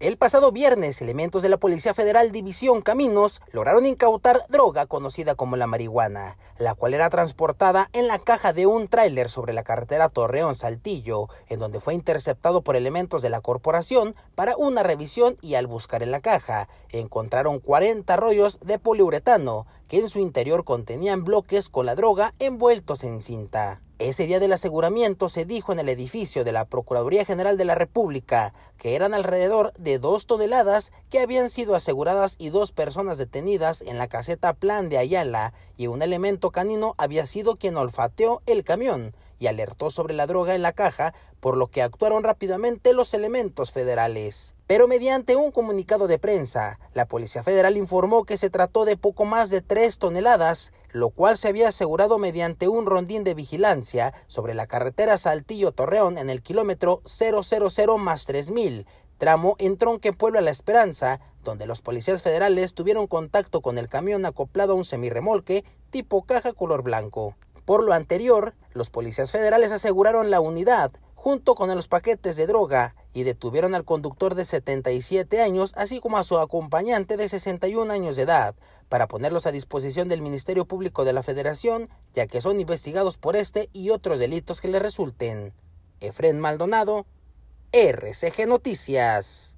El pasado viernes, elementos de la Policía Federal División Caminos lograron incautar droga conocida como la marihuana, la cual era transportada en la caja de un tráiler sobre la carretera Torreón Saltillo, en donde fue interceptado por elementos de la corporación para una revisión y al buscar en la caja, encontraron 40 rollos de poliuretano que en su interior contenían bloques con la droga envueltos en cinta. Ese día del aseguramiento se dijo en el edificio de la Procuraduría General de la República que eran alrededor de dos toneladas que habían sido aseguradas y dos personas detenidas en la caseta Plan de Ayala y un elemento canino había sido quien olfateó el camión y alertó sobre la droga en la caja, por lo que actuaron rápidamente los elementos federales. Pero mediante un comunicado de prensa, la Policía Federal informó que se trató de poco más de 3 toneladas, lo cual se había asegurado mediante un rondín de vigilancia sobre la carretera Saltillo-Torreón en el kilómetro 000 más 3000, tramo en Tronque Puebla La Esperanza, donde los policías federales tuvieron contacto con el camión acoplado a un semirremolque tipo caja color blanco. Por lo anterior, los policías federales aseguraron la unidad, junto con los paquetes de droga, y detuvieron al conductor de 77 años, así como a su acompañante de 61 años de edad, para ponerlos a disposición del Ministerio Público de la Federación, ya que son investigados por este y otros delitos que le resulten. Efren Maldonado, RCG Noticias.